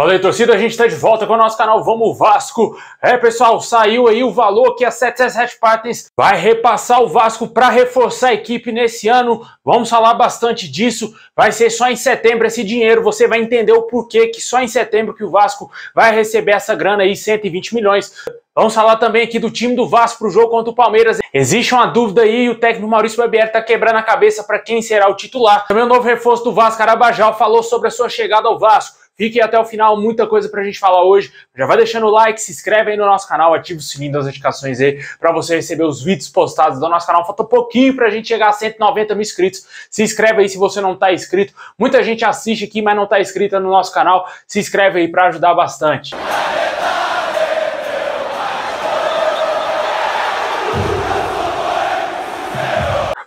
Fala aí, torcida, a gente está de volta com o nosso canal Vamos Vasco. É, pessoal, saiu aí o valor que a 77 Partners vai repassar o Vasco para reforçar a equipe nesse ano. Vamos falar bastante disso. Vai ser só em setembro esse dinheiro. Você vai entender o porquê que só em setembro que o Vasco vai receber essa grana aí, 120 milhões. Vamos falar também aqui do time do Vasco para o jogo contra o Palmeiras. Existe uma dúvida aí e o técnico Maurício Barbieri está quebrando a cabeça para quem será o titular. Também o novo reforço do Vasco, Arabajal, falou sobre a sua chegada ao Vasco. Fiquem até o final, muita coisa pra gente falar hoje. Já vai deixando o like, se inscreve aí no nosso canal, ativa o sininho das notificações aí pra você receber os vídeos postados do nosso canal. Falta pouquinho pra gente chegar a 190 mil inscritos. Se inscreve aí se você não tá inscrito. Muita gente assiste aqui, mas não tá inscrita no nosso canal. Se inscreve aí pra ajudar bastante.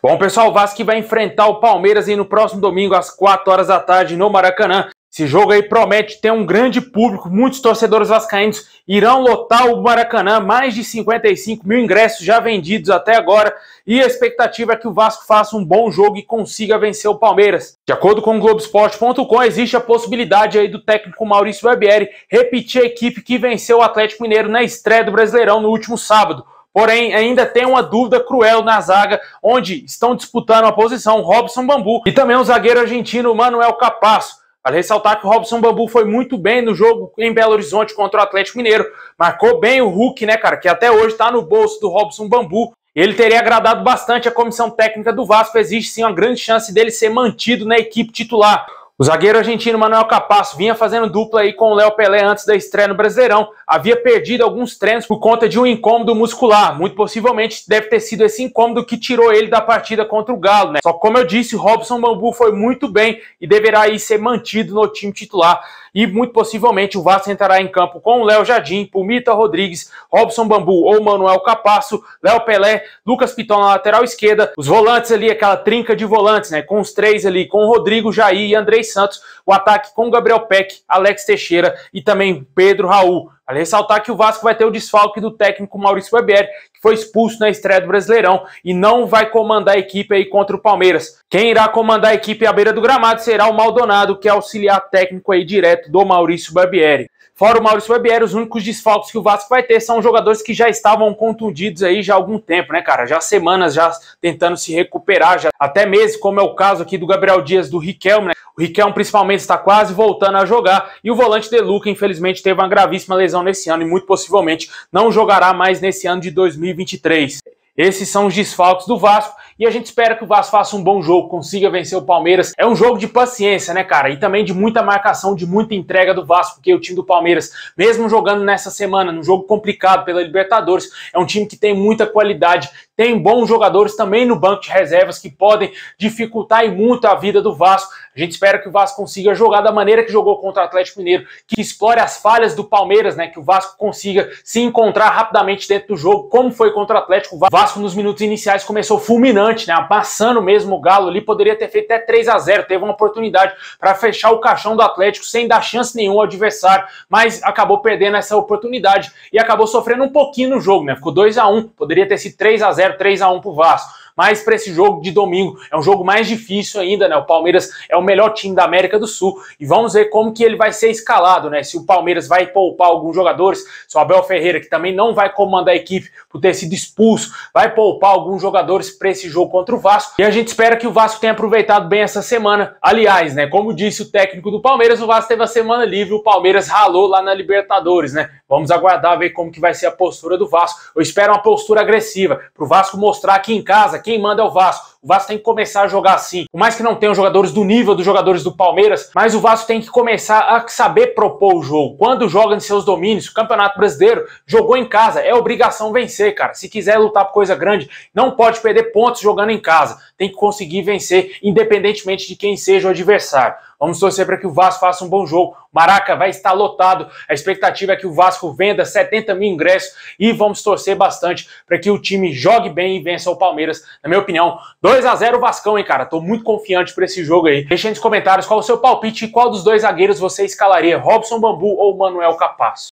Bom, pessoal, o Vasco vai enfrentar o Palmeiras aí no próximo domingo às 4 horas da tarde no Maracanã. Esse jogo aí promete ter um grande público, muitos torcedores vascaínos irão lotar o Maracanã, mais de 55 mil ingressos já vendidos até agora, e a expectativa é que o Vasco faça um bom jogo e consiga vencer o Palmeiras. De acordo com o Globoesporte.com, existe a possibilidade aí do técnico Maurício Barbieri repetir a equipe que venceu o Atlético Mineiro na estreia do Brasileirão no último sábado. Porém, ainda tem uma dúvida cruel na zaga, onde estão disputando a posição Robson Bambu e também o zagueiro argentino Manuel Capasso. Vale ressaltar que o Robson Bambu foi muito bem no jogo em Belo Horizonte contra o Atlético Mineiro. Marcou bem o Hulk, né, cara? Que até hoje está no bolso do Robson Bambu. Ele teria agradado bastante a comissão técnica do Vasco. Existe sim uma grande chance dele ser mantido na equipe titular. O zagueiro argentino Manuel Capasso vinha fazendo dupla aí com o Léo Pelé antes da estreia no Brasileirão. Havia perdido alguns treinos por conta de um incômodo muscular. Muito possivelmente deve ter sido esse incômodo que tirou ele da partida contra o Galo, né? Só que, como eu disse, Robson Bambu foi muito bem e deverá aí ser mantido no time titular e muito possivelmente o Vasco entrará em campo com o Léo Jardim, Pumita Rodrigues, Robson Bambu ou Manuel Capasso, Léo Pelé, Lucas Piton na lateral esquerda, os volantes ali, aquela trinca de volantes, né? Com os três ali, com Rodrigo, Jair e Andrei Santos, o ataque com Gabriel Peck, Alex Teixeira e também Pedro Raul. Vale ressaltar que o Vasco vai ter o desfalque do técnico Maurício Barbieri, que foi expulso na estreia do Brasileirão e não vai comandar a equipe aí contra o Palmeiras. Quem irá comandar a equipe à beira do gramado será o Maldonado, que é auxiliar técnico aí direto do Maurício Barbieri. Fora o Maurício Webier, os únicos desfalques que o Vasco vai ter são jogadores que já estavam contundidos aí já há algum tempo, né, cara? Já semanas já tentando se recuperar, já até meses, como é o caso aqui do Gabriel Dias, do Riquelme, né? O Riquelme principalmente está quase voltando a jogar e o volante De Luca, infelizmente, teve uma gravíssima lesão nesse ano e muito possivelmente não jogará mais nesse ano de 2023. Esses são os desfalques do Vasco e a gente espera que o Vasco faça um bom jogo, consiga vencer o Palmeiras. É um jogo de paciência, né, cara? E também de muita marcação, de muita entrega do Vasco, porque o time do Palmeiras, mesmo jogando nessa semana, num jogo complicado pela Libertadores, é um time que tem muita qualidade, tem bons jogadores também no banco de reservas que podem dificultar e muito a vida do Vasco a gente espera que o Vasco consiga jogar da maneira que jogou contra o Atlético Mineiro, que explore as falhas do Palmeiras, né? Que o Vasco consiga se encontrar rapidamente dentro do jogo, como foi contra o Atlético. O Vasco nos minutos iniciais começou fulminante, né? Amassando mesmo o Galo ali, poderia ter feito até 3 a 0 Teve uma oportunidade para fechar o caixão do Atlético sem dar chance nenhuma ao adversário, mas acabou perdendo essa oportunidade e acabou sofrendo um pouquinho no jogo, né? Ficou 2 a 1 poderia ter sido 3 a 0 3 a 1 pro Vasco mais para esse jogo de domingo. É um jogo mais difícil ainda, né? O Palmeiras é o melhor time da América do Sul e vamos ver como que ele vai ser escalado, né? Se o Palmeiras vai poupar alguns jogadores, se o Abel Ferreira, que também não vai comandar a equipe por ter sido expulso, vai poupar alguns jogadores para esse jogo contra o Vasco. E a gente espera que o Vasco tenha aproveitado bem essa semana. Aliás, né, como disse o técnico do Palmeiras, o Vasco teve a semana livre, o Palmeiras ralou lá na Libertadores, né? Vamos aguardar ver como que vai ser a postura do Vasco. Eu espero uma postura agressiva para o Vasco mostrar aqui em casa quem manda é o Vasco. O Vasco tem que começar a jogar assim. Por mais que não tenham jogadores do nível dos jogadores do Palmeiras, mas o Vasco tem que começar a saber propor o jogo. Quando joga em seus domínios, o Campeonato Brasileiro jogou em casa, é obrigação vencer, cara. Se quiser lutar por coisa grande, não pode perder pontos jogando em casa. Tem que conseguir vencer, independentemente de quem seja o adversário. Vamos torcer para que o Vasco faça um bom jogo. O Maraca vai estar lotado. A expectativa é que o Vasco venda 70 mil ingressos e vamos torcer bastante para que o time jogue bem e vença o Palmeiras. Na minha opinião, 2 a 0 Vascão, hein, cara? Tô muito confiante para esse jogo aí. aí nos comentários qual o seu palpite e qual dos dois zagueiros você escalaria, Robson Bambu ou Manuel Capaz.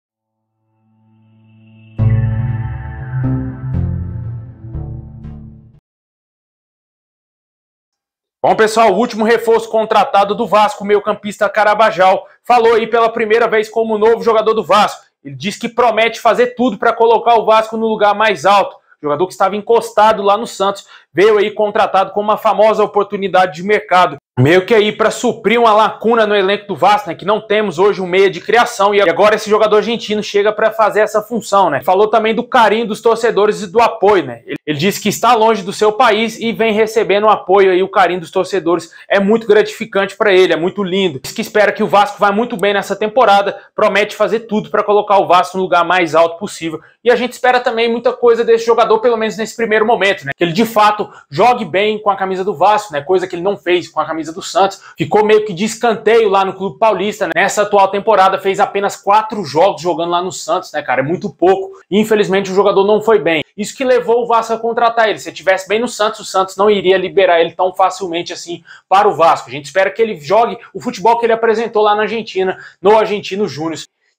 Bom, pessoal, o último reforço contratado do Vasco, o meio-campista Carabajal, falou aí pela primeira vez como novo jogador do Vasco. Ele diz que promete fazer tudo para colocar o Vasco no lugar mais alto. jogador que estava encostado lá no Santos veio aí contratado com uma famosa oportunidade de mercado. Meio que aí para suprir uma lacuna no elenco do Vasco, né, que não temos hoje um meia de criação e agora esse jogador argentino chega para fazer essa função, né? Falou também do carinho dos torcedores e do apoio, né? Ele, ele disse que está longe do seu país e vem recebendo o apoio aí, o carinho dos torcedores é muito gratificante para ele, é muito lindo. Diz que espera que o Vasco vá muito bem nessa temporada, promete fazer tudo para colocar o Vasco no lugar mais alto possível e a gente espera também muita coisa desse jogador, pelo menos nesse primeiro momento, né? Que ele de fato jogue bem com a camisa do Vasco, né? Coisa que ele não fez com a camisa do Santos, ficou meio que de escanteio lá no Clube Paulista. Né? Nessa atual temporada fez apenas quatro jogos jogando lá no Santos, né, cara? É muito pouco. Infelizmente o jogador não foi bem. Isso que levou o Vasco a contratar ele. Se ele estivesse bem no Santos, o Santos não iria liberar ele tão facilmente assim para o Vasco. A gente espera que ele jogue o futebol que ele apresentou lá na Argentina, no Argentino Júnior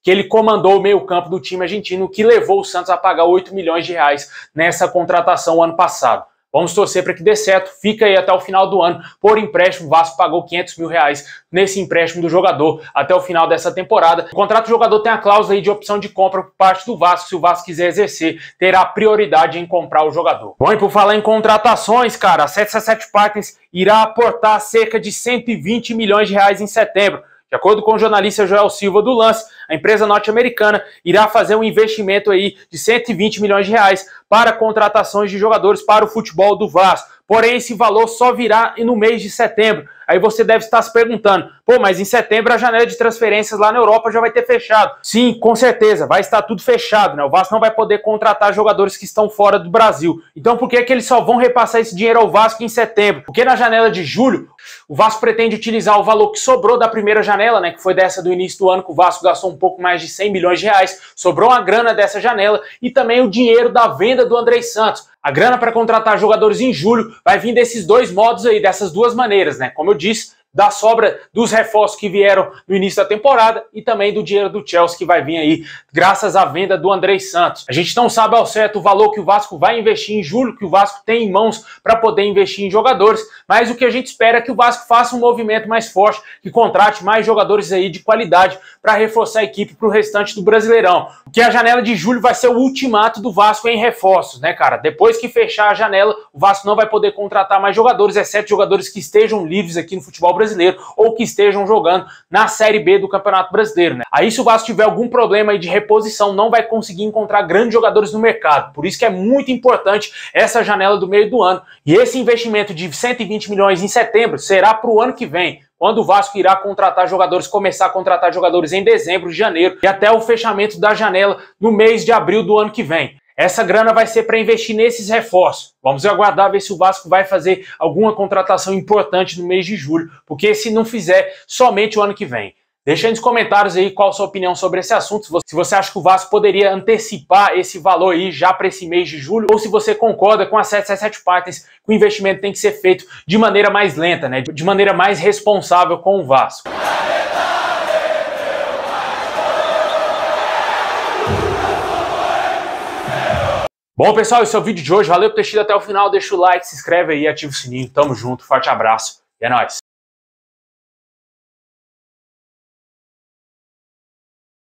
que ele comandou o meio-campo do time argentino, que levou o Santos a pagar 8 milhões de reais nessa contratação ano passado. Vamos torcer para que dê certo, fica aí até o final do ano. Por empréstimo, o Vasco pagou 500 mil reais nesse empréstimo do jogador até o final dessa temporada. O contrato do jogador tem a cláusula de opção de compra por parte do Vasco. Se o Vasco quiser exercer, terá prioridade em comprar o jogador. Bom, e por falar em contratações, cara, a 77 Partners irá aportar cerca de 120 milhões de reais em setembro de acordo com o jornalista Joel Silva do Lance, a empresa norte-americana irá fazer um investimento aí de 120 milhões de reais para contratações de jogadores para o futebol do Vasco. Porém, esse valor só virá no mês de setembro. Aí você deve estar se perguntando: pô, mas em setembro a janela de transferências lá na Europa já vai ter fechado. Sim, com certeza, vai estar tudo fechado, né? O Vasco não vai poder contratar jogadores que estão fora do Brasil. Então por que, é que eles só vão repassar esse dinheiro ao Vasco em setembro? Porque na janela de julho o Vasco pretende utilizar o valor que sobrou da primeira janela, né, que foi dessa do início do ano, que o Vasco gastou um pouco mais de 100 milhões de reais, sobrou uma grana dessa janela e também o dinheiro da venda do Andrei Santos. A grana para contratar jogadores em julho vai vir desses dois modos aí, dessas duas maneiras, né? Como eu disse, da sobra dos reforços que vieram no início da temporada e também do dinheiro do Chelsea que vai vir aí, graças à venda do Andrei Santos. A gente não sabe ao certo o valor que o Vasco vai investir em julho, que o Vasco tem em mãos para poder investir em jogadores, mas o que a gente espera é que o Vasco faça um movimento mais forte, que contrate mais jogadores aí de qualidade para reforçar a equipe para o restante do Brasileirão. Porque a janela de julho vai ser o ultimato do Vasco em reforços, né, cara? Depois que fechar a janela, o Vasco não vai poder contratar mais jogadores, exceto jogadores que estejam livres aqui no futebol brasileiro Brasileiro ou que estejam jogando na Série B do Campeonato Brasileiro. Né? Aí se o Vasco tiver algum problema de reposição, não vai conseguir encontrar grandes jogadores no mercado. Por isso que é muito importante essa janela do meio do ano. E esse investimento de 120 milhões em setembro será para o ano que vem, quando o Vasco irá contratar jogadores, começar a contratar jogadores em dezembro, janeiro e até o fechamento da janela no mês de abril do ano que vem. Essa grana vai ser para investir nesses reforços. Vamos aguardar ver se o Vasco vai fazer alguma contratação importante no mês de julho, porque se não fizer, somente o ano que vem. Deixa nos comentários aí qual a sua opinião sobre esse assunto, se você acha que o Vasco poderia antecipar esse valor aí já para esse mês de julho, ou se você concorda com a 777 Partners que o investimento tem que ser feito de maneira mais lenta, né? de maneira mais responsável com o Vasco. Bom, pessoal, esse é o vídeo de hoje. Valeu por ter assistido até o final. Deixa o like, se inscreve aí, ativa o sininho. Tamo junto, forte abraço e é nóis.